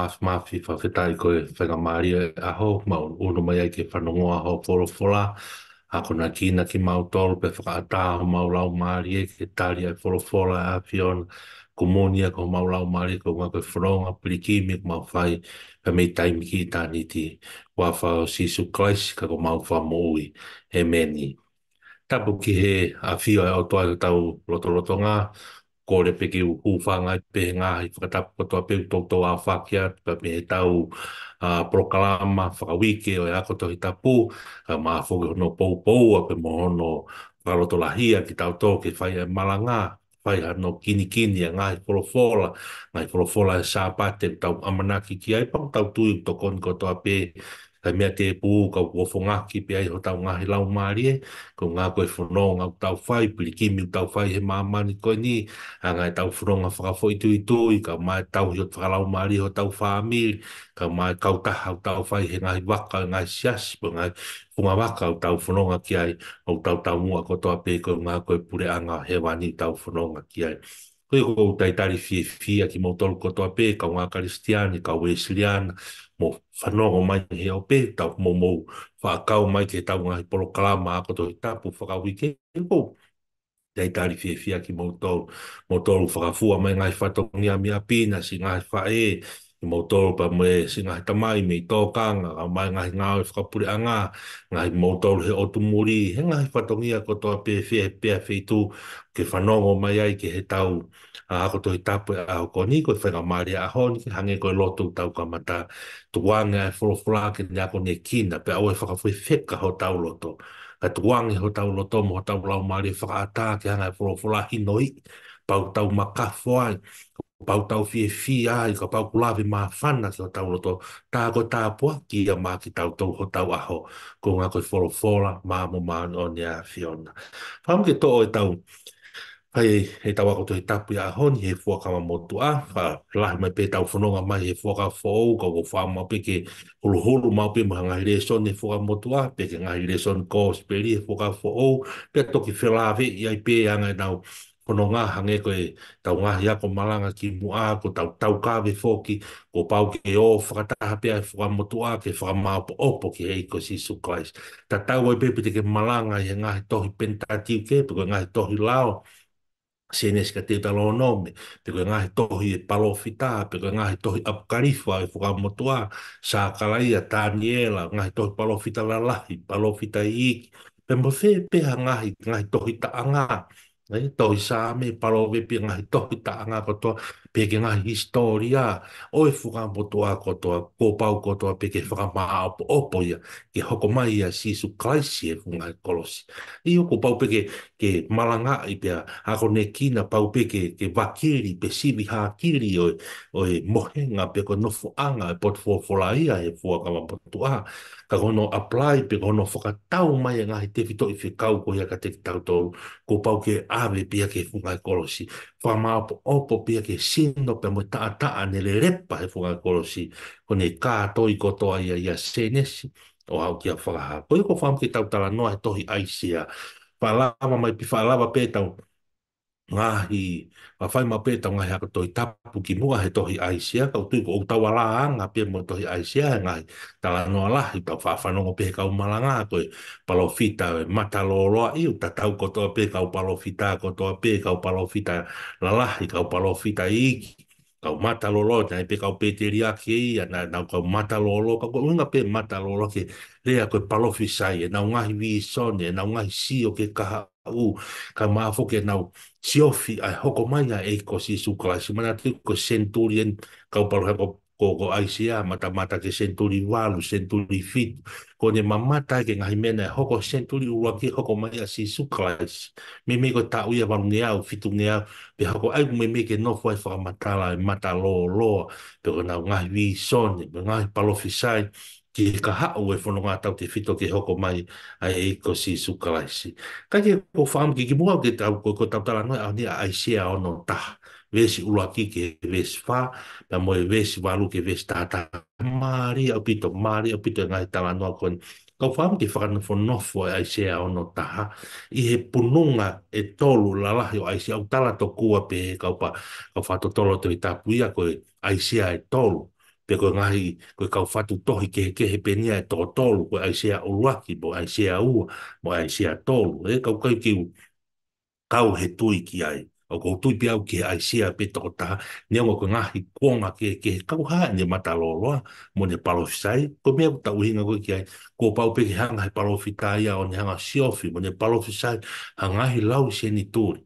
maf mafi fa fetai ko fa ga a ho ma o no mai ke fa no a ho foro fola a kona na ki na ki ma o tor pe fa ta ma o la e ke tali a foro fola a fion komonia ko ma o la mari ko ma ke fro a pliki mi ma fai pe me tai mi ki ta ti wa fa o si su ka ko ma fa mo i e meni tapu ki he a fio a o toa tau loto loto kore peke u kūwhanga, pehe ngāhi whakatapu katoa peu tō tō a whakia, pa me he tau proklama, whakawike, oi e ako tō hitapu, uh, mā whoke hono pou pou, a pe mohono whakaroto lahia ki tau tō, ki whai e malanga, whai hano kini kini, a ngāhi porofola, ngāhi porofola e sāpate, tau amanaki ki aipang, tau tui tō koni katoa pehe, Ka mea te pō ka wofo ngaki pe ai ho tau ngahi lau maari e, ko ngā koe whanau ngā tau whai, pili kimi tau whai he māmani koe ni, a ngai tau whanau ngā whakafo i tui tui, ka mai tau hi o tau maari ho tau whamiri, ka mai kautaha o tau whai he ngahi waka, ngai sias, pa ngai punga waka o tau whanau ki ai, o tau tau mua kotoa pe ko ngā koe pure anga he wani tau whanau ki ai koe ho tai tari fie fia ki motol kotoa pe, ka ngā karistiani, ka wesiliana, mo whanongo mai he au pe, tau mo mo whakau mai ke tau ngā hipolo kalama a koto hitapu whakau i ke ho. Tai tari fie fia ki motol, motol whakafua mai ngā hifatongi a mia pina, si ngā e, i mo toro pa mo e si ngahi tamai me i tō kanga, a mai ngahi ngā e whakapuri a ngā, ngahi mo toro he otu muri, he ngahi whatongia ko toa pēwhia he pēwhi tū, ke whanongo mai ai ke he tau, a ako tohi tapu e aho ko ni, ko i a ho, ke hange ko i tau ka mata, tu wange ai wholo wholā ke ni ako ne kina, pe au e whakafui whika ho tau loto, ka tu wange ho tau loto mo ho tau lau maari whakaata ke hanga e wholo hinoi, pau tau makafoa, pau tau fie fi a i ka pau kulawe mā whana ki o tau roto tā ko ki a mā ki tau tau ho tau aho ko ngā koi whoro whora mā mō mā o ni a whiona. Whamu ke tō e tau hei hei tau ako tuhi tapu a honi he fua kama motu a wha lahi mai pē tau whanonga mai he fua ka whou ka ko wha mau peke hulu hulu mau pē mga ngahi reson he fua motu a peke ngahi reson kōs peri he fua ka whou pē toki whelawe i ai pē a ngai nau ono ngā hange koe tau ngahi ako malanga ki mua, ko tau tau kāwe fōki, ko pau ke o whakataha pia e whakamotu a ke whakamāpo opo ki hei ko Sisu Christ. Ta tau oi pepe te ke malanga i ngahi tohi pentatiu ke, pe koe ngahi tohi lao, Sienes ka te talo nome, pe koe ngahi tohi e palofita, pe koe ngahi tohi apkarifua e whakamotua, sā kalaia, taniela, ngahi tohi palofita la lahi, palofita i iki, pe mo whepeha ngahi, tohi taanga, 哎，豆沙米、帕罗米皮，哎，这我啊，着了。pe ngā historia, o e whakamoto a kotoa, ko pau kotoa, pe ke whakamaa opo, opo ia, ke hoko mai a Sisu Kaisi e whunga e kolosi. I hoko pau pe ke, malanga i pe a hako ne kina, pau pe ke, ke wakiri, pe sivi hakiri o, e mohenga, pe ko nofu anga, e pot fua fola ia e fua kamamoto a, ka kono apply, pe kono whakatau mai a ngahi te fito i whi kau ko ia ka te tau tolu, ko pau ke ave pe ke whunga e kolosi. Whamaa opo pe ke si sino pe mo taa taa ne le repa he whunga korosi ko nei kātō i kotoa ia ia senesi o hau kia whakaha. Ko i ko whaam ki tau tala noa he tohi aisea. Whalawa mai pi whalawa pētau. Whalawa ngahi wa fai ma pe tonga ha toi tapu ki mua he tohi aisia ka tu ko tawa la nga pe mo tohi aisia nga ta e la no la i pa fa fa no malanga ko palofita, fita mata lo lo i ta ta ko to pe ka u palo fita ko to pe ka u palo fita la i kau mata lolo ta pe kau pe te ria ke ia na kau mata lolo kau unga pe mata lolo ke le a koe palofi e na unga hi sone e na unga hi si o ke kaha u ka ma fo ke na siofi a hoko e ko si su klasi mana te ko centurion kau palo ko ko ICA mata mata ke century wal century fit ko ne mamata ke ngai mena hoko century wa ke hoko mai si su kras me me ko ta u ya bang ya u fitu ne be hoko ai me me ke no foi fa mata la e mata lo lo pe ko na ngai vi son ne ngai pa lo fisai ki ka ha o e fono ngā tau te fito ke hoko mai a e ko si su kalaisi. Ka ke ko whaam ki ki mua ke tau ko ko tau tala noi a ni a aisea o no taha vesi ulua ke vesi fa pe mo vesi walu ke vesi tata mari o pito mari o pito ngai tanga no kon ka fam ki fan fo no fo ai se a ono i he pununga e tolu la la ai se au tala to kua pe ka pa ka fa tolo to ita puia ko ai se e tolu pe ko ngai ko ka fa tu ke ke he pe nia e to tolu ko ai se a bo ai se a u bo ai se tolu e ka ka ki kau he tui ki ai o ko tui pia o ai sia pe to ta ne o ko ngahi nga ke ke ka ha ne mata lo lo mo ne palo fisai ko me ta u hinga ko ki ai ko pa o pe ki hanga he palo fitai a o ne hanga si ofi mo ne palo fisai hanga hi lau se ni tuli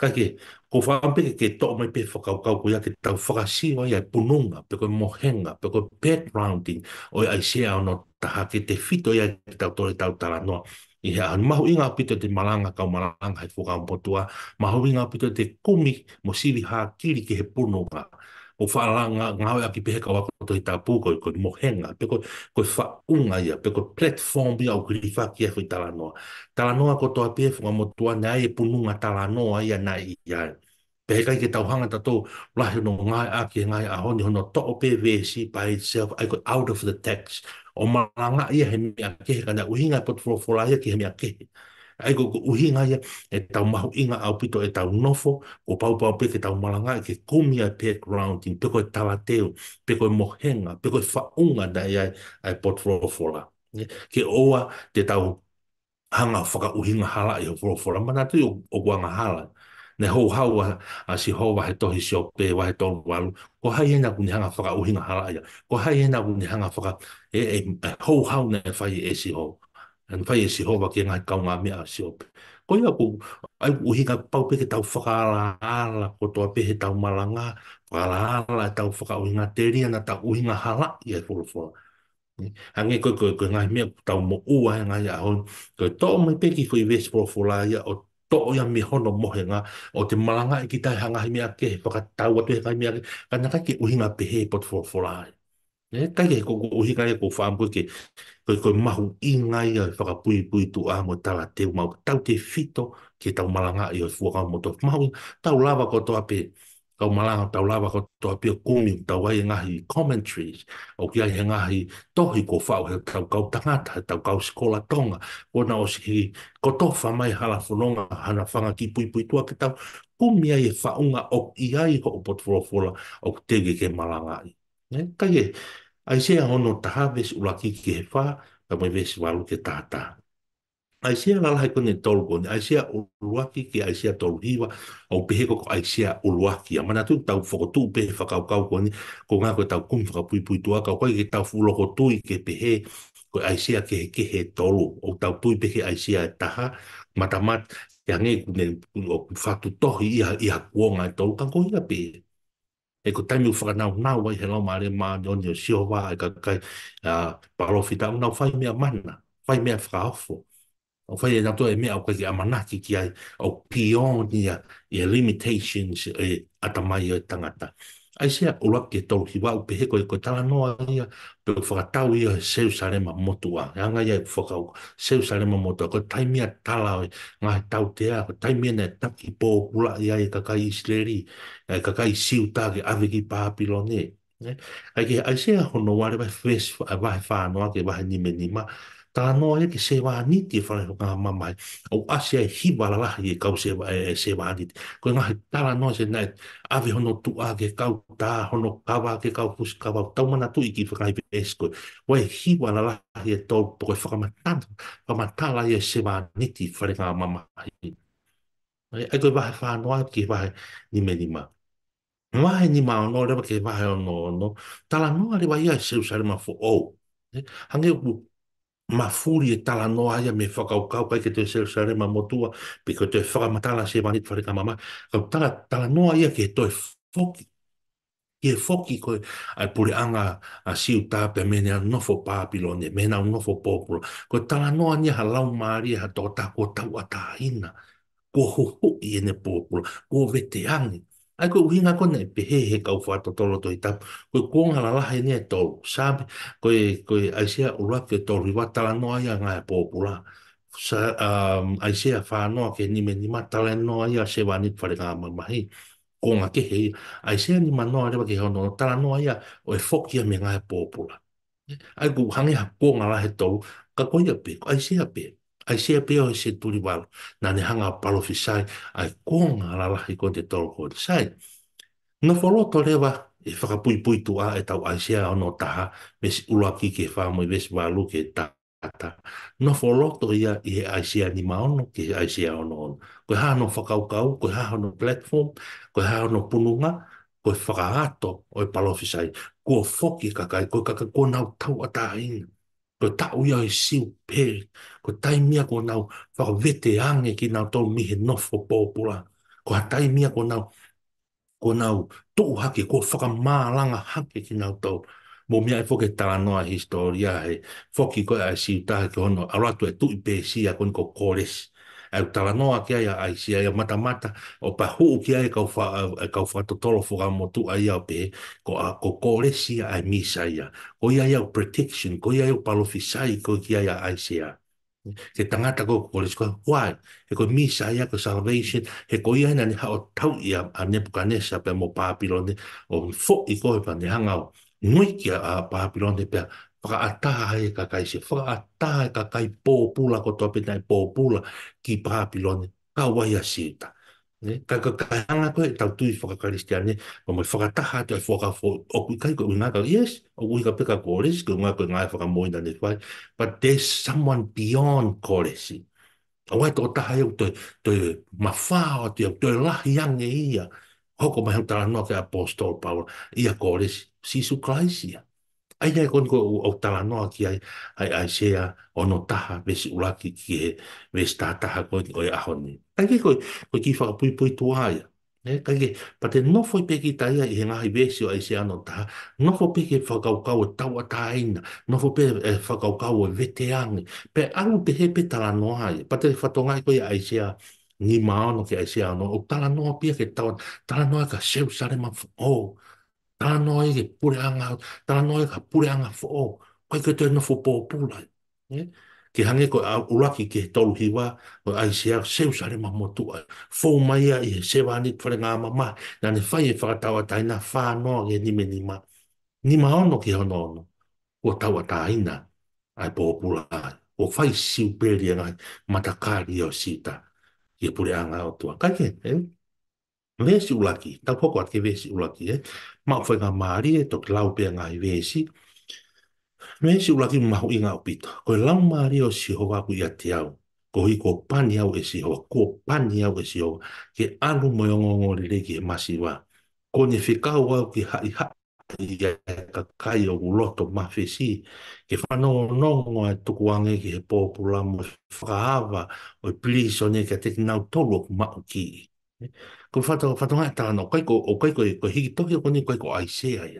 ka ke ko fa pe ke to me pe fo ka ka ko ya ke ta fo ka si o ya pununga pe ko mo henga pe ko pet rounding o ai sia o no ta ha ke te fito ya ta to ta ta no i hea anu maho inga pita te malanga kau malanga hei fuka o potua, mahu inga pita te kumi mo siri haa kiri ki he puno ka. O whaala ngāwe aki pehe kawa koto i tā pūkoi, koi mohenga, pe koi, koi whaunga ia, koi platform ia o kiri ki efo i tala noa. Tala noa mo tua, nea e pununga tala noa ia na i iai. Pehe kai ke tau hanga tatou, lahi no ngāi aki, ngāi ahoni, hono to o pehe vesi by itself, ai koi out of the text, o maranga ia he mea kehe, kanea uhinga e potu fora ia ki he mea kehe. Ai ko uhinga ia e tau mahu inga au pito e tau nofo, ko pau pau pe ke tau maranga e ke kumia e pek rounding, peko e tawateo, peko e mohenga, peko e whaunga da ia e potu fora. Ke oa te tau hanga whaka uhinga hala e o fora fora, mana tu o guanga hala. Hala ne ho hau a si ho wa to hi shop pe wa to wal ko hai ena kun hanga fa u hinga hala ya ko hai ena kun hanga fa e e, e ho hau ne fa i e si ho e an fa i e si ho wa ke nga ka nga mi a shop ko ia ku ai u hinga pa pe ke tau fa ala ko to pe he tau malanga fa ala ala tau fa u hinga te ri na ta hinga hala ya fo fo Hange koe koe koe ngai mea tau mo ua hanga ya hon. Koe tō mai peki koe vesi pro fula ya o to'o ia mihono mohenga o te malanga e ki tai hangahi mea ke, whakatau atu he kai mea ke, kanya kai ke uhinga pehe pot for for ai. Ne, kai ke koko uhinga e koko whaamu ke, koi koi mahu inga ia i whakapui pui tu a mo e tala teo mau, tau te fito ke tau malanga i o fuakamu to. Mahu, tau lava ko to ape, kau malanga tau lava ko to apia kumi tau ai ngahi commentaries o ki ai ngahi tohi ko fau he tau kau tangata he tau kau skola tonga ko na osi ki ko tofa mai hala fononga hana whanga ki pui pui tua ki tau kumi ai e whaunga o ki ai ho o potfora o ki tege ke malanga ai ne? kai ai se a hono taha vesi ula ki ki he wha ka mai vesi walu ke tātaa aisea la lahai kone tolu kone, aisea uruaki ki aisea tolu hiwa, au pehe koko aisea uruaki, a mana tu tau whakotu pehe whakau kau kone, ko ngā koe tau kum whakapui pui tua kau, koe ke tau fuloko tui ke pehe, ko aisea ke he ke he tolu, o tau pui pehe aisea e taha, matamat, ke hangi kune o whatu tohi iha, iha kuonga e tolu, kanko hinga pehe. E ko taimi u whakanau ngā wai he lau maare maa, ni onio siowa, e ka kai, uh, parofi tau, nau whai mea mana, whai mea whakaofo, o fai e nato e mea o kweke amanaki ki ai, o pionia i e limitations e atamai o e tangata. Ai sea o lua ke tolu ki wau pe heko e koe tala noa ia, pe o whakatau ia seu sarema motua. E anga ia e whakau seu sarema motua. Koe taimia tala oi, ngā he tau te a, koe taimia ne taki pō hula ia e kakai isleri, e kakai siu tāke awe ki pāpilo ne. Ai sea hono ware wai whanoa ke wai nime nima, ka no he ki se wa ni ti fa ka ma mai o asia hi ba la ki e ka se wa e, e se wa ni ko na ta la no se net a vi hono tu a ke ka ta hono ka wa ke ka pus ka wa ta mana tu ki fa ka es ko wa hi ba la ki to po ka fa ma ta fa ma ta la ye se wa ni ti fa ka ma mai e ko ba fa no a ki ba ni me ni ma Mahe ni mao no rewa ke mahe o no no. Tala no a rewa ia e seusare ma fo o. Hange u ma furi e tala noa ia me whakau kau kai ke te seru sare ma motua, pe ke te whakamatala se manit whare ka mama, kau tala, tala noa ia ke toi foki, ke e foki koe ai pure anga a siu tāpea me nofo pāpilo ne, mena nao nofo pōpulo, koe tala noa ni ha lau maari ha tō tā kua tau a tā ina, kua hohoi e ne pōpulo, kua vete angi, Ai koe uhinga kone, pehe he kau whaata tolo toi tapu. Koe kuonga la laha e nea tolu. Sabe, koe, koe aisea urafe tolu. Iwa tala noa ia ngai a pōpula. Um, aisea whanoa ke ni nima tala noa ia se wanit whare ngā mamahi. Kuonga ke hei. Aisea ni manoa rewa ke hono. Tala noa ia o e fokia me ngai a pōpula. Ai koe uhangi ha kuonga la he Ka koe ia pe, aisea pe. Aisea pe ai se peo e se tuli walo, nā hanga o palo fisai, ai kōnga rara i kō te toro kō te sai. Nō whaloto rewa, e whakapui pui tu a e tau aisea o no taha, mes ulua ki ke whamoi, mes walu ke tata. Nō whaloto ia i he aisea ni maono ke aisea o no ono. Koe hā no whakaukau, koe hā no platform, koe hā no pununga, koe whakaato o palofisai. palo fisai. Kua whoki kakai, koe kakai, kua nau tau a tāhinga ko ta uya i e siu pe, ko tai mia ko nau whaka vete ange ki nau tau mihe nofo pōpula, ko ha tai mia ko nau, ko nau tōu hake, ko whaka mālanga hake ki nau tau, mō mia e whoke tā noa historia he, whoki koe ai siu tāhe ki hono, a ratu e tui pē sia ko niko kōres, au taranoa noa ki aia ai si aia matamata mata o pa huu ki aia kau whatotolo eh, fuga motu aia pe ko a ko koresi ai misa aia ko ia iau protection ko ia iau palofisai ko ki aia ai si aia ke tangata ko koresi ko why he ko misa aia ko salvation he ko ia ina ni hao tau ia a nebukanesa pe mo papilone o fo i ko he pa ni hangao Nui kia a Papilone pia Whaka ataha hei ka kai se, whaka ataha ka kai pōpula ko tō pētai pōpula ki Pāpilone, ka wai a sīta. Ne? Ka ka kai hanga koe, tau tui whaka karistia ne, ma mai whaka taha te ai whaka fō, o kui kai koe ngā kai, yes, o kui ka peka kōres, ko ngā koe ngāi whaka moina ne whai, but there's someone beyond kōresi. A wai tō taha eu te, te mawhāo te eu, te lahi ange ia, hoko mahi utara no te apostol Paula, ia kōresi, Sisu Christia ai nei kon ko au tala no ki ai ai ai se a ono ta ha vesi ula ki e, ki ta ta ha koi oi aho ni. Tangi koi koi ki whaka pui pui tua ia. Ne, kage, pa te nofo i peki tai ai he ngahi vesi o ai se ano ta ha, nofo peki e whakaukau e tau a ina, nofo pe e whakaukau e vete angi, pe aru te he pe tala no ai, pa te whatongai koi ai se a ni maono ki ai se ano, o no pia ke tau, tala no ai ka seu sare ma o, Tā noi ke pure anga, tā noi ka pure anga fō, koe ke tēnā fō pō pūlai. Ke hange koe a uraki ke tolu hi wā, koe ai se au seu sare ma motu ai. Fō mai a he sewa ni tware ngā mamā, nā ne whai e whakatawa tai nā ke nime ni ma. Ni ma ono ke hono ono, o tawa tā ai pō pūlai. O whai siu pēri anai, matakāri o sita, i pure anga o tua. Kaike, eh? vesi ulaki, tau hoko ake vesi ulaki, eh? mau whainga maari e eh, toki lau pia ngai vesi, vesi ulaki mahu i ngā upita, koe lau maari o si hoa ku i ate au, ko hi ko pani au e si hoa, pani au e si ke anu moe ongo ngori reiki e masi wa, ko ne whikau au ki ha hai, i e ka kai o uloto ma whesi, ke whanau nongo e tuku ange ki he pōpula mo whakaawa, o ne ka teki nau tolu o ku mau ki i. Ko whata, whata ngai e tāna, kai ko, o kai ko, ko higi toki o ni kai ko ai se ai.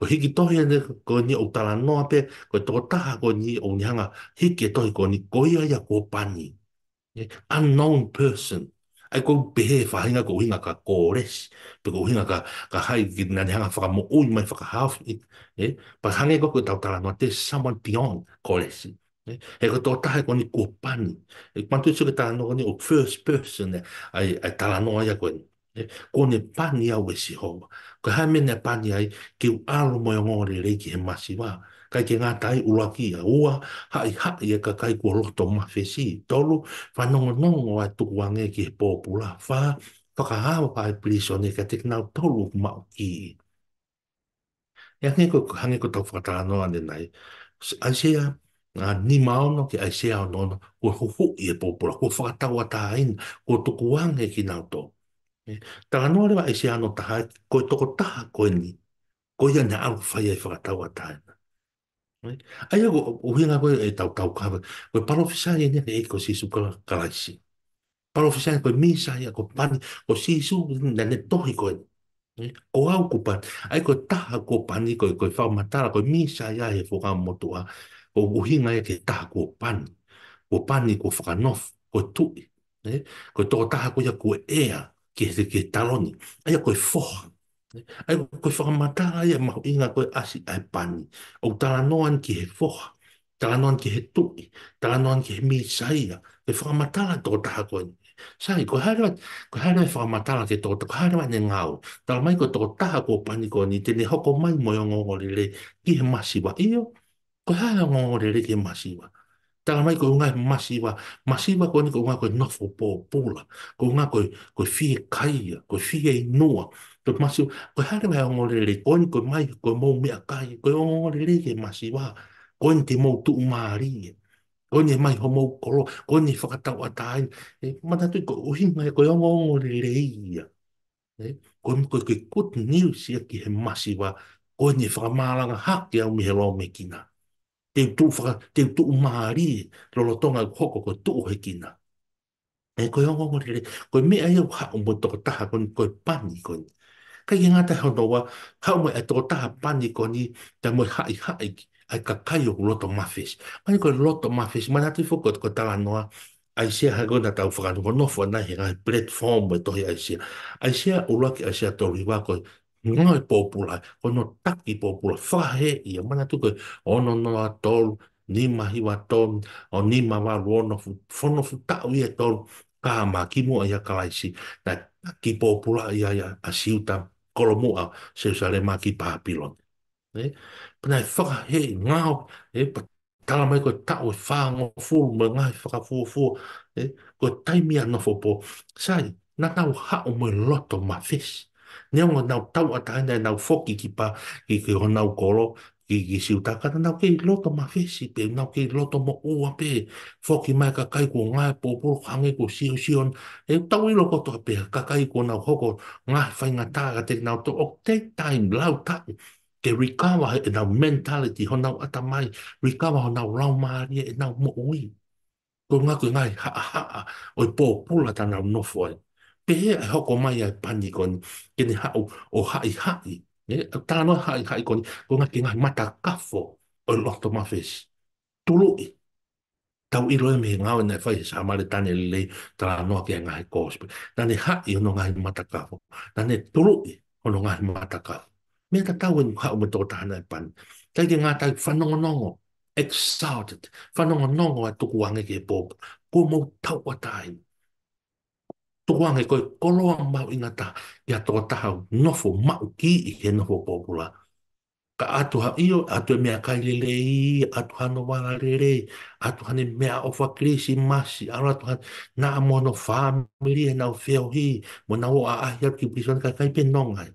Ko higi tohi ane, ko ni o tala no ape, ko toko taha ko ni o nihanga, hiki e tohi ko ni, ko ia ia ko pani. Unknown person. Ai ko behe whahinga ko uhinga ka kōres, pe ko uhinga ka, ka hai ki nga nihanga whaka mo ui mai whaka hawhi. Eh? Pa hangi ko ko tau tala no there's someone beyond kōresi he ko tota he koni ni kopani e kwantu tsuke ta no ni o first person e ai ai ta koni. no ya ko e ko ne pani ya wesi ho ha me pani ai ki u alu mo yo ri le ki ma wa kai ke nga tai u ki ya ua ha i ha ye ka kai ko lo to ma fe si to lu fa o tu wa ki popula fa fa ka ha wa pai pliso ne ka tek na to lu ma ki ya ne ko ha ne ko to no ane nai ai se Ngā ni maono ke ai se ao nona, kua hoho i e pōpura, kua whakatau ata aina, kua tuku wange ki nao tō. E, noa rewa ai se ano taha, koe toko taha koe ni, niin, koe ia na au whai ai whakatau ata aina. E, niin, ai ako, uhinga koe e tau tau kawa, koe parofisari e nere e ko sisu kala kalaisi. Parofisari koe misari a koe pani, ko sisu ne tohi koe ni. Niin, ko au kupan, ai koe taha ko pani koe koe whaumatara, koe misa ia he whoka motua, o uhinga e ke taha ko pani, ko pani ko whakanof, ko tui, ne? ko toko taha ko ia ko ea, ke he ke taroni, aia ko e foha, aia ko e whakamata, aia mahu inga ko e asi ai pani, au tala noan ki he foha, tala noan ki he tui, tala noan ki he mi saia, e whakamata la toko taha ko ni. Sai, ko hara, ko hara e whakamata la ke toko, ko hara e ne ngau, tala mai ko toko taha ko pani ko ni, tene hoko mai moyongo o le, ki he masiwa, iyo, ko ha na ngo re re ke masiva ta la mai ko unga masiva masiva ko ni ko unga ko no fo po pula ko unga ko ko fi kai ko fi e no to masiva ko ha na ngo re re ko ni ko mai ko mo me kai ko ngo re re ke masiva ko ni mo tu mari ko ni mai ho mo ko ko ni fo ka ta wa ta e ma ta ko u hi mai e ko ngo ngo re re ia e ko ni ko ke ko ni si ki he masiva ko ni fa ma la ha ke o mi he lo me kina te tu fa te tu mari lo lo koko hoko ko tu hekina e ko yo ngongo re ko me ai ha un boto ta ha kon ko pani ko ka ye ngata ha do wa ha mo e to ta pani ko ni ta mo ha i ha ai ka kai o lo to mafis ma ko lo to mafis ma na tu fo ko ta no ai se ha go na ta fo ka no fo na he ga platform mo to ai se ai se o ki ai se to ri wa ko ngai mm. pōpula, ko no taki pōpula, whahe i a mana tuku, ono no a tolu, ni mahi wa tolu, o ni mawa ruonofu, whonofu tau i a tolu, ka ma ki mua i a kalaisi, na taki pōpula i a, a siuta, koro mua, se usa le maki pāpilon. Eh? Pena i whahe i ngau, e pa tala mai koe tau i e whāngo fulu, ma ngai whakafua fua, eh? koe taimi anofo sai, na tau hao mo loto ma fesi ne o nau tau a tāina e nau foki ki pa ki ki o nau koro ki ki siu takana nau ki loto ma fesi pe nau ki loto mo ua pe foki mai ka kai ko ngā po po hange ko siu sion e tau i loko toa pe ka kai ko nau hoko ngā whai ta tāga te nau to o te time lau tāku te rikawa e nau mentality ho nau ata mai rikawa ho nau raumāria e nau mo ui ko ngā ku ngai ha ha ha oi po pula tāna nofo ai pēhea e hoko mai ai pani koni, kene hau o hai hai, e, tāno hai hai koni, ko ngā ki ngai mata kafo o loto mawhis, tului. Tau iro e me ngāo nei whai, sā mare tāne lei, tāra noa ki ngai kōspi. Tāne hai ono ngai mata kafo, tāne tului ono ngai mata kafo. Me ta tau en hau me tō tāna e pani. Tai ke ngātai whanongonongo, exalted, whanongonongo a tuku wangeke pōpa, ko mou tau atāinu tuwange koe koloa mau ingata i a toa taha nofo mau ki i he nofo kōpula. Ka atu ha iyo, atu e mea kai lele atu ha no wana lele, atu ha mea ofa krisi masi, ala atu ha na amono whamiri e nao feo hi, mo na o a ahi aru ki pisoane ka kai pe nongai.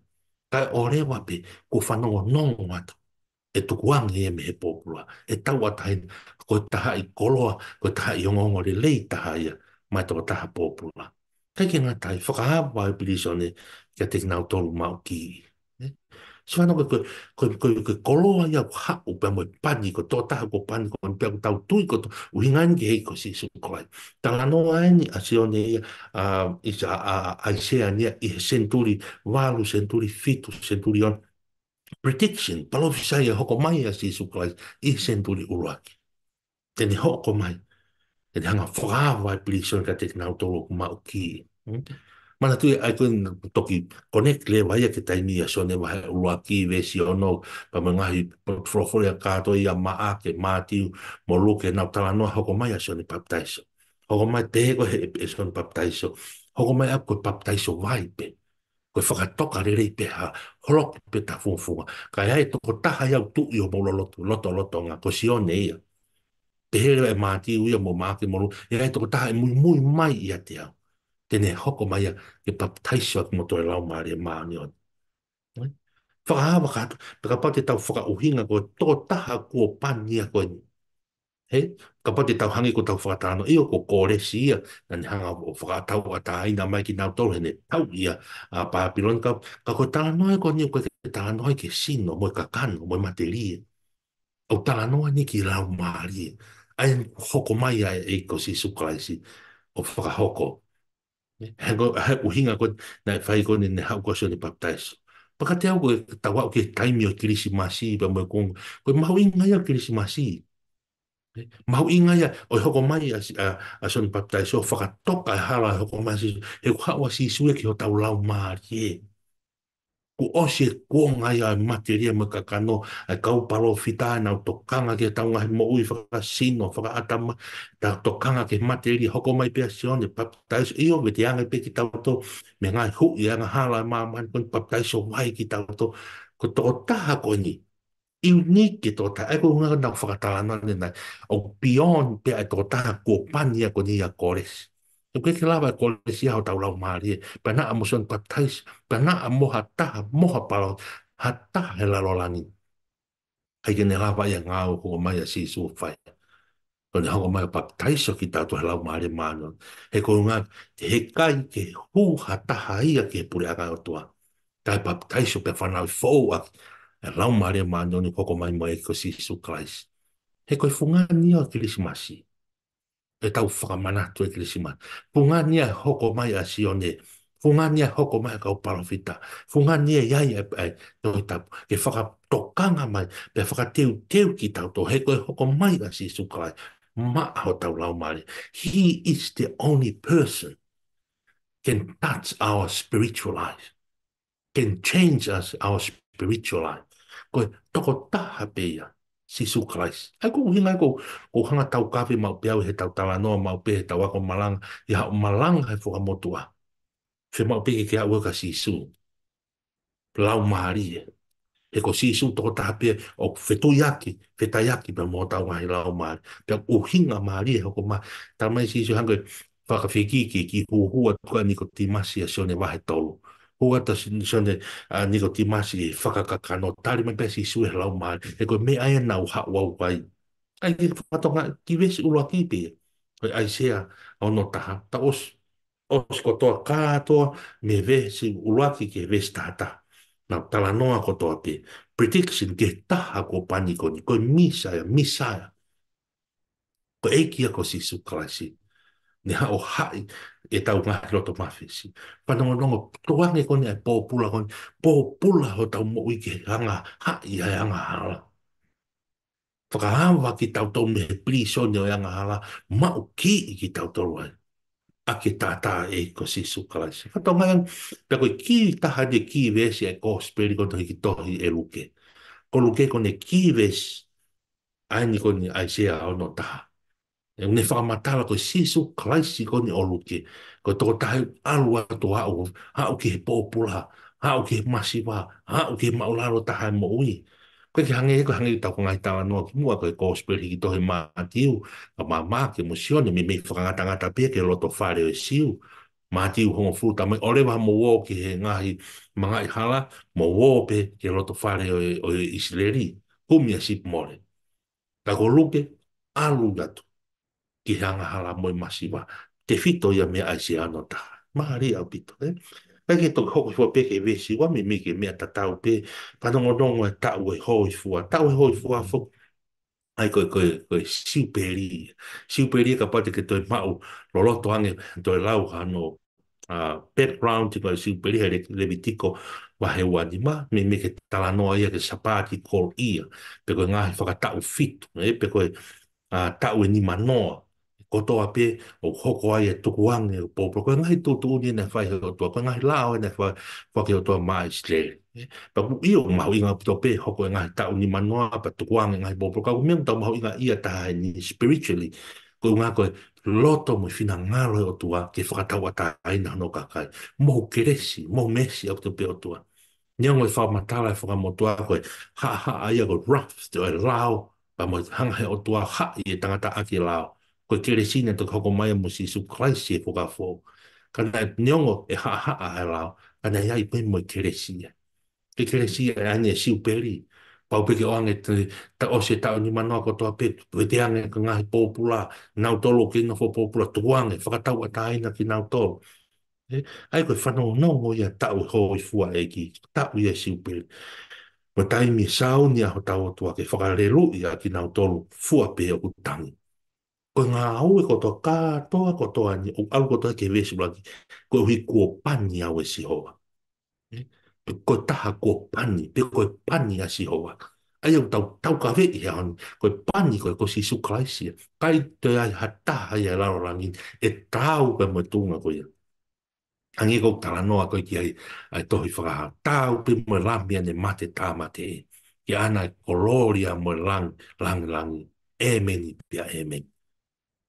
Ka o rewa pe, ko whanongo nongo atu. E tukuangi e me he popula. e tau atahe, koe taha i koloa, koe taha i ongongo lele i taha ia, mai tō taha pōpula. kai ke ngā tai whakahāpa e piri sone kia te nau tolu mau ki. So ano ko ko ko ko koloa ia ko ha o pe mo pani ko to ta ko pani ko pe ko tau tui ko u hingan ke hei ko si su ko ai no ai a si one a i sa a a se ani i century walu senturi fitu century on prediction palofisa ia hoko mai a si su ko ai i senturi uruaki tene hoko mai tene hanga whakawa i pili sona ka te nau tolo ko ma o ki Mana tu ai ko toki connect le vai ke taimi ya sone vai ua ki ve si ono pa ma hi portfolio ka to ya ma a ke ma mo lu ke na tala no ho ko mai sone baptize ho ko mai te ko e, e sone baptize ho mai a ko baptize vai pe ko fo ka toka le re pe ha ho pe ta fu fu hai ai to ko tu yo mo lo lo tu lo to lo nga ko si ne ya te he le ma mo ma ke mo lu ya to ta e mu mu mai ia te ha tene hoko mai ke baptise ot mo toi lau mare ma ni ot fa ha ka pe ka pate tau fa uhinga ko to ta ha ku pan ni ko ni he ka pate tau hangi ko tau fa ta no io ko kore si ia na ni hanga o fa ta wa ta ai na mai ki na to ne tau ia a pa pilon ka ka ko ta no ko ni ko ta no ke sin no mo ka kan mo mateli o ta no ni ki lau mari ai hoko mai ai ko si su o fa hoko hango uhinga ko na fai ko ni ne hau ko ni baptais paka te ko ta wa ke taimi o krisi masi ba mo ko ko ma inga ya krisi masi ma inga ya o hoko mai a a, a son baptais o fa ka toka hoko masi e ko wa si su ke ho ta ma ki ko o se kōnga i ai materia ma kakano, ai e kau palo fitāna o tokanga ke taunga he mo ui whaka sino, whaka atama, ta tokanga ke materia hoko mai pia sione, papitais i o me te anga pe ki tauto, me ngai hu i anga hala i maa mani koni papitais o wai ki ko to o taha ko ni, i ni ke to ta, e ko unga nga whakatala nane nai, o pion pe ai e to taha ko pania ko ni a kores to ke ke lava e ko le sia ho taula ma ri e. pa na mo son patais pa na mo hata mo ha pa hata he la lo lani ai ke ne lava ya nga o ma ya si su fai ko ne ho ma pa patais ki ta to la ma ri ma no he e ko nga he kai ke hu hata hai ya ke pure aga o toa ta pa patais pe fa na fo wa e rau mare ma no ni koko mai mo e ko si su christ he ko funga ni o krismasi e tau whakamana tu e kirisima. Pungania hoko mai a sione, pungania hoko mai a kau parofita, pungania iai e toi e, e, e tapu, ke whakatokanga mai, pe whakateu teu ki tau to heko e hoko mai a si sukarai, ma aho tau lau mare. He is the only person can touch our spiritual life, can change us our spiritual life. Koe toko taha pe ia, si su Christ. Ai ko hinga ko ko hanga tau kafe mau pe he tau tala no mau pe he tau ko malang ya malang he foka motua. Fe mau pe ke awo ka si su. Lau mahari e. He ko si su toko taha pe o feto yaki, feta yaki pe mota wa he lau mahari. Pe o hinga mahari e ho ko ma. Tamai si su hanga whakawhiki ki ki huhua tuka ni ko timasi a sione wahe tolu o ata sinisane a niko ti masi e whakakaka no tari mai pesi sui halau maa e koe me aia e nau ha wau wai ai ki whatonga ki wesi ulo a kipi oi ai sea o no taha ta os os kotoa kātoa me wesi ulo a ki ke wesi tata na tala noa kotoa pe prediction ke taha ko paniko ni koe misaya misaya ko eiki ako si sukarasi ne ha o hai e tau ngahi loto mawhisi. koni toange kone ai pōpula kone, pōpula ho tau mo ke hanga, hai hai hanga hala. Whakahawa ki tau tau me he plisone o hanga hala, mau ki i ki tau tau ai. Ake tātā e ko si sukalaisi. Whatongangan, pe i ki taha de ki vesi ai kōsperi kono hiki tohi e luke. Ko luke kone ki vesi, aini kone ai sea ono taha. e ne whakamatawa ko Jesu Christ i koni oluke ke, ko toko tahe alua to ha o ke he ha o ke he ha o ke he maularo tahe mo ui. Ko ke hange e ko hange i tau ngai tawa noa ki mua, ko e gospel hiki tohe maa tiu, ka maa maa ke mo sio, ne mi mei whakangata ngata pia ke loto whare o e siu. Maa tiu hongo fruta, mai ore va mo wo ke ngai ngahi mga i hala, mo wō pe ke loto whare o e isleri, humia sip more. Ka ko luke, alu gatu ki hanga hala moi masiwa. Te fito ia mea aise anota. Maari au pito, eh? Pake to hoko fua peke e vesi, wami mike mea ta tau pe, panongo nongo e tau e hoi fua, tau e hoi fua fuk, ai koe koe koe superi siuperi e ka pate ke toi mau loloto ange, toi lau hano uh, background ti koe superi he levitiko wahe wani ma, me mike talanoa ia ke sapati kol ia, pe koe ta u fitu, eh? pe koe uh, tau e nima no ko to ape o hoko ai e tuku ange o popo ko ngai tu tu ni e na fai o to ko ngai la e o na fa fa ke to mai ste pa ku io ma winga to pe hoko e ngai ta ni mano pa tuku ange ngai popo ko me ta ma winga ia ta ni spiritually ko nga koe loto mo fina ngalo o tua ke fa ta ai na no ka kai mo kresi mo mesi o to pe o tua nia ngoi fa mata la fa mo tua koe ha ha ai go rough to a lao pa mo hanga o tua ha i tangata aki lao ko kere sine to kako mai mo si su Christ e poka fo ka na nyongo e ha ha e a ra ka na yai pe mo kere sine ke kere sine ani si u peri pa u peke oange ta o se ta o ni mano ko to pe we te ange ka ngai popula na tolo ke na popula tu ange fa a ta ina ki na tolo e, ai ko fano no mo ya ta u e ho i fu e ki ta u ye si u peri Mwetai mi sauni a atua ke whakarelu i a ki nautolu fua pe o kutangi ko ngā au e koto kātoa kotoa ni, o alu kotoa ke vesi ki, ko hui kua pani au e si hoa. Eh? Ko taha kua pani, pe koe pani a si hoa. Ai au tau, tau ka vei hea honi, koe pani koe ko sisu kraisia. Kai te ai ha taha ia laro rangi, e tau pe mo tunga koe ia. Angi kou tala noa koe ki ai, ai tohi whakaha, tau pe mo rambia ne mate tā mate e. Ki ana koloria mo rangi, rangi, rangi. E meni pia e meni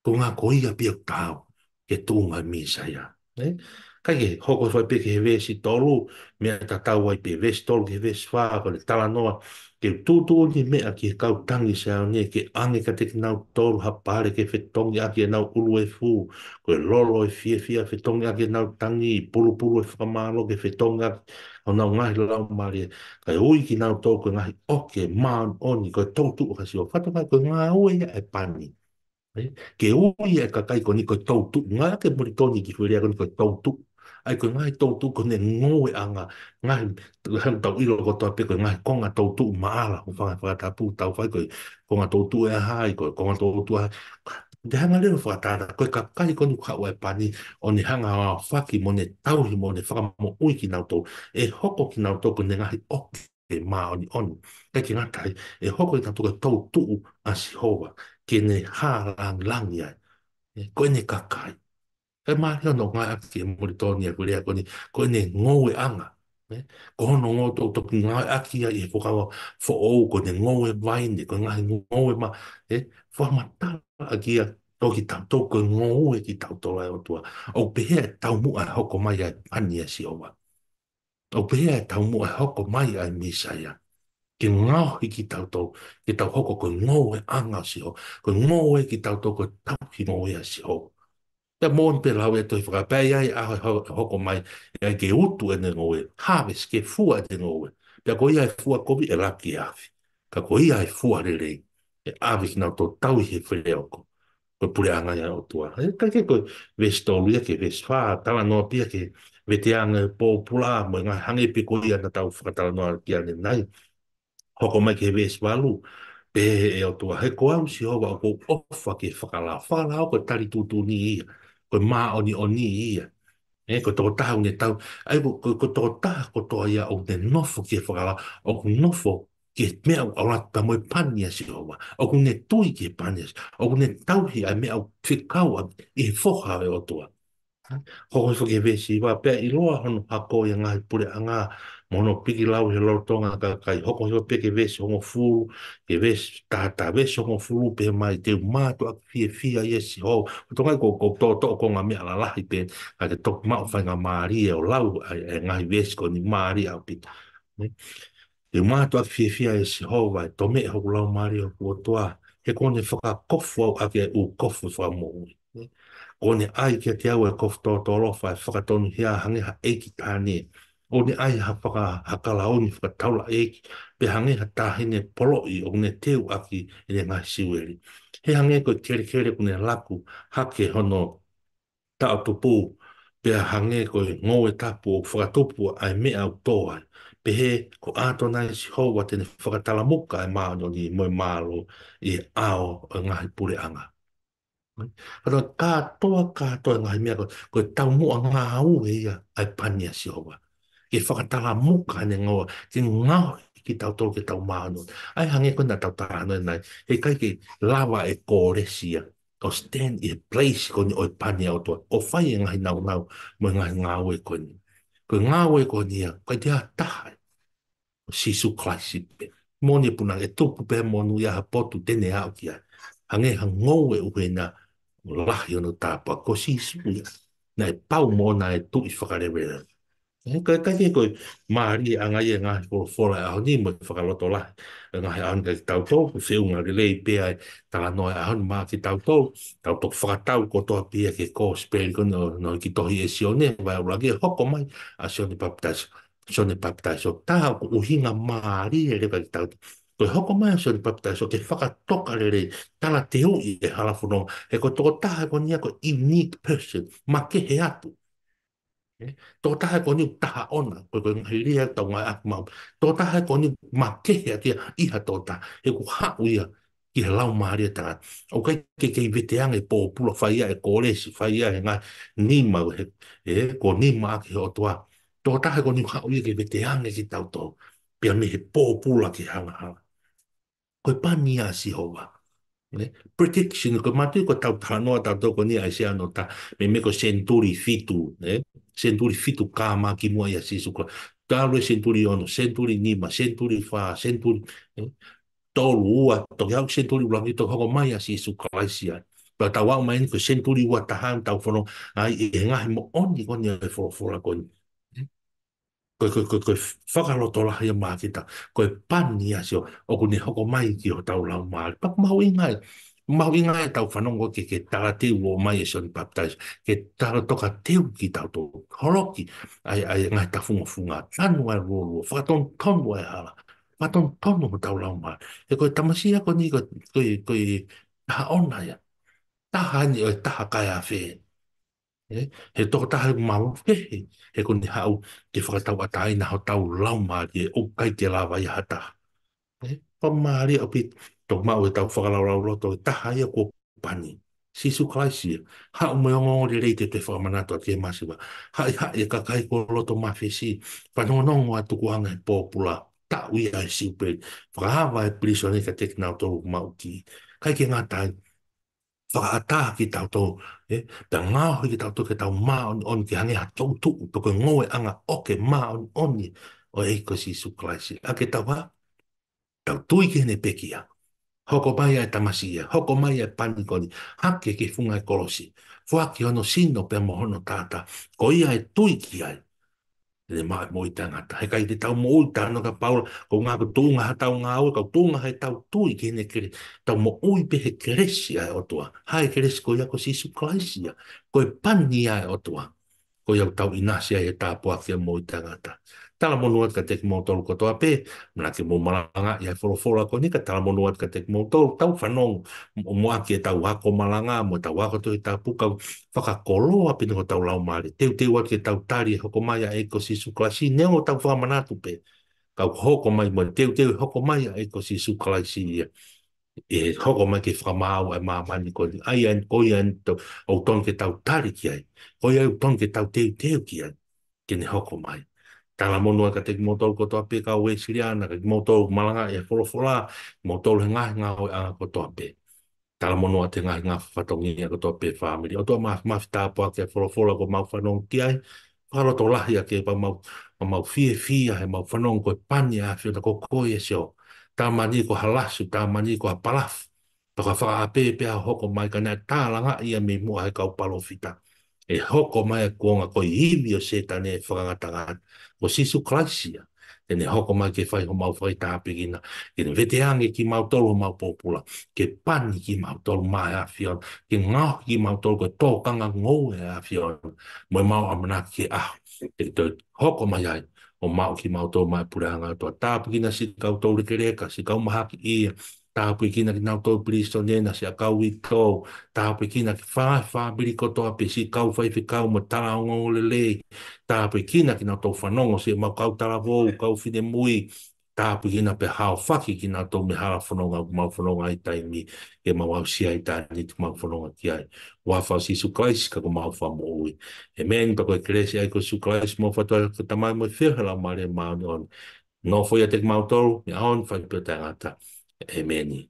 ko ngā koia pia tāo ke tō ngā mīsaya. Ne? Kai ke hoko fai pe ke he vesi tolu, mea ta tau ai pe vesi tolu ke vesi whā, ko le tala noa, ke tūtū nge mea ki kau tangi sa au ke ange ka te ki nau tolu hapare ke whetongi aki e nau ulu e fū, ko lolo e fie fia whetongi aki e nau tangi, i pulu pulu e whamalo ke whetongi aki, au nau ngahi lau mare, kai ui ki nau tolu ko ngahi, oke, okay, maan oni, ko e tōtū o kasi o whatakai, ko ngā ue ia e pani. Ke ui e kakai ko ni koe tautu, ngā ke moritoni ki whirea ko ni koe tautu, ai koe ngai tautu ko ne ngoe anga, ngai hem tau iro ko toa pe koe ngai konga tautu maala, ko whanga whakatapu tau whai koe konga tautu e aha, i koe konga tautu aha, te hanga lewa whakatara, koe kakai ko ni kua ua e pani, o ni hanga o whaki mo ne tauhi mo ne whakamo ui ki nautou, e hoko ki nautou ko ne ngai oki, e maoni oni, e ki ngatai, e hoko i tatuka tautu a si hova, ki ne hā rang langi ai. Eh, koe ne kakai. E ma hio no ngā aki e mori tōni e kurea koni. Koe ne ngowe anga. Eh, ko hono ngō tō tō ki aki ai e pokawa fo ou koe ne ngowe vaini. Koe ngahi ngowe ma. Fua eh, ma tā aki ai. Tō ki tau tō koe ngowe ki tau tō lai o tua. Au pehea e tau mua e hoko mai ai pani e si owa. Au pehea e tau mua hoko mai ai misai ai ki ngau hiki tau e e tau, ki tau hoko koi ngau e anga si ho, koi ngau e ki tau koi tau ki ngau a si ho. Te mōn pe lau e tui whakapai ai a hoko mai, e ai ke utu e ne ngau e, hawes ke fua e ne ngau e, ko ia fua kobi e raki e awhi, ka ko ia e fua re rei, e awhi ki nau tau tau i he whereoko, koi pure anga ia o tua. E ka ke koi vestolu ia ke vestwha, tala noa pia ke vete anga pōpula, mo e ngai hangi pe koi ana tau whakatala noa kia ne nai, hoko mai ke wees walu, e e o tua he ko si hoa ko ofa ke whakala, whakala o ko tari tutu ni ia, ko ma oni oni ia, e ko toko taha unge tau, ai ko, toko taha ko toa ia o te nofo ke whakala, o ko nofo ke mea o rata pa moe pania si hoa, o ko ne tui ke pania si, o ko ne tauhi ai mea o te kaua e whoha e o tua. Ko ko fuke vesi, wa pia i loa hono hako i ngā pure a ngā, mono piki lau he lau tonga ka kai hoko hiwa pe ke vesi hongo furu, ke vesi tata vesi hongo furu pe mai te mātu ak fie fia yesi ho. Kato ko tō tō ko ngā mea la lahi pe, a te tōku mao whai ngā maari e o lau e ngai vesi ko ni maari au pita. Te mātu ak fie fia yesi ho vai, tome me e hoku lau maari e kua tua, he kone whaka kofu au ake u kofu whā mōui. Kone ai kia te au e kofu tō tō rofa e whakatonu hea hangeha eiki tāne. e o ni ai ha whaka hakala o ni whakataula e pe hange ha tahine polo i o ne teu aki i ne ngā siweri. He hange koe kere kere ku ne laku hake hono tau tupu, pe hange koe ta tapu o whakatupu ai me au toa pe he ko ato nai si hou wa tene whakatala muka ai maano ni moe maalo i ao o ngā pure anga. Ato kā toa kā toa mea koe, koe tau mua ngā au e ai pania si hoa ke whakatala muka ne ngawa, ke ngau ki tau tolu ke tau mahanu. Ai hange koe na tau tahanu nai, he kai ke lava e kōresia, to stand in place ko ni oi pani au toa, o whai e ngahi nau nau, mo e ngahi ngāu e koe ni. Koe ngāu e koe ni a, koe te atahai, o sisu klaisi pe. Moni e puna, e tupu pe monu ya aha potu, tene au ki a, hange ha ngou e uwe na, lahi ono tāpua, ko sisu i na e pau mō na e tu i whakarewe rana. Mm, kai kai koi maari a ngai e ngai e kua whora e ahoni mo i whakaloto la. E ngai a hanga ki tautou, i whiu ngā rile i pia e tala noe a hanga maa ki tautou. Tautou whakatau ko toa pia ke kō spērika no, no ki tohi e sione, vai urake e hoko mai a sione papitaiso. Sione papitaiso, taha ku uhinga maari e rewa ki tautou. Koi hoko mai a sione papitaiso, ke whakatoka rile i tala te hui e halafunonga. He ko toko taha e ko nia ko unique person, ma ke he atu. tō taha kōni taha ona, koe koe ngai rea tau ngai aku mau. Tō taha kōni ma kehea kia iha tō taha, he ku hau ia ki he lau maari tanga. O kai ke kei vete anga i pōpula whai ia, cái kōresi whai ia, e ngai ni mau, he, e kō ni maa ki he o toa. Tō taha kōni hau cái ke vete anga ki tau tō, pia me he pōpula ki hanga hanga. Koe pani a si hoa. Ne? Protection, ko cái ko tau tanoa tau tō ko ni aise à à? anō à ta, me me ko centuri fitu, ne? senturi fitu ka ma ki mua ia sisu kura. Taru e senturi ono, senturi nima, senturi fa, senturi eh, tolu ua, toki hau senturi ulangi, toki hoko mai ia sisu kura isi ai. Pa ta wau mai niko senturi ua tahan tau whono, ai e ngahi mo oni koni ai whora whora koni. Koe koe koe koe whakaroto lahi a hmm. mākita, koe pani ia sio, oku ni hoko mai ki o tau lau mākita. Pa mau ingai, mau inga e tau whanongo ke ke tara teu o mai e sioni baptise, ke tara toka teu ki tau tō horoki, ai, ai ngai ta funga funga, tanu ai rōrua, whakaton tonu ai hala, whakaton tonu mo tau lau mai, e koe tamasi ako ni koe, koe, taha ona ia, taha ni oi taha kai a whee, e? he toka taha e mau whee, he koe ni hau ke whakatau ata aina hau tau lau mai, e o te lawa hata, e? pa maari api to ma o tau fara rau ro to ta hai ko pani si su kaisi ha o mo ngo re te te fara mana to ke masi ha ha e ka kai ko roto to ma fi si pa no no ngo atu kuanga e popula ta ui ai si pe fara va e priso ni ka tek na to ma o ki kai ke ngata fara ki tau to e eh, ta nga ki tau to ke tau ma on on ki hangi ha to to to anga o ke ma on on o e ko si su kaisi a ke tau tau tui ke ne pekia. Hoko mai ai tamasia, e, hoko mai ai panikoni, hake ke funga e kolosi. Fuaki ono sino pe mohono tata, ko ia e tui ki ai. Ne mai mo ita ngata, he kai te tau mo uita anoka paula, ko ngā ko tūnga ha tau ngā oe, ko tūnga hai tau tui ke ne kere, tau mo ui pe he keresi ai otua, hae keresi ko ia ko sisu klaisia, ko e pani ai otua, ko ia tau inasi ai e tāpua ke mo ita ngata tala monu at ka tek mo tol ko to ape na ke mo malanga ya foro foro ko ni ka tala monu at ka tek mo tol tau fanong mo a ke tau hako malanga mo tau hako to ita puka faka kolo ape no tau lau mali te te wa tau tari e hoko maya e ko si su ne o tau fa mana pe kau hoko mai mo te te e hoko maya e ko si su klasi e hoko mai ke whamau e mā mani ko ni ai an koi an to au ton ke tau tari ki ai koi au ton ke tau teu teu ki ai ke ne hoko mai tala monua ka te kimoto ko to ape ka we siria ka kimoto malanga e folo fola moto le nga nga o ko to ape tala monua te nga nga fatongi ko to ape family o to ma ma fita po ke folo fola ko ma fa non ti ai paro to lahia ke pa ma ma ma fi fi a ma fa ko pani a fi ko ko e sio ta ma ko halas ta mani ni ko palaf pa ka fa ape pe a hoko mai ka na tala nga ia mi mo ai ka palo e hoko mai kuonga koi hili o se tane e whakangata gana. Ko sisu klasia, e ne hoko mai ke whaiho mau whai tāpikina, e ne vete ange ki mau tolu mau popula ke pani ki e mau tolu mai awhion, ke ngau ki mau tolu ko tōkanga ngou e awhion, moi mau amana ke ah, e te hoko mai ai, o mau ki mau tolu mai pūreanga, toa tāpikina si kau tōre kereka, si kau maha ki ia, ta pui ki na nau tau pristo ne a se kau i tau, ta pui ki na wha wha biri ko toa pe si kau whai whi kau ma tara o ngā ole le, ta pui ki na nau tau whanongo se ma kau tara vau, kau whine mui, ta pui ki na pe hao whaki ki nau tau me hara whanonga ku mau whanonga i tai mi, e ma wau si ai ta ni tu mau whanonga ki ai. Wa wha si su kreis ka mau wha mo ui. E men, pa koe kreisi ai ku su kreis mo wha toa ka tamai mo i whihara maare maare maare maare maare maare maare maare maare maare maare maare maare maare maare e meni.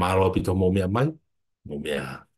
Mā roa pito mō mea mai, mō mea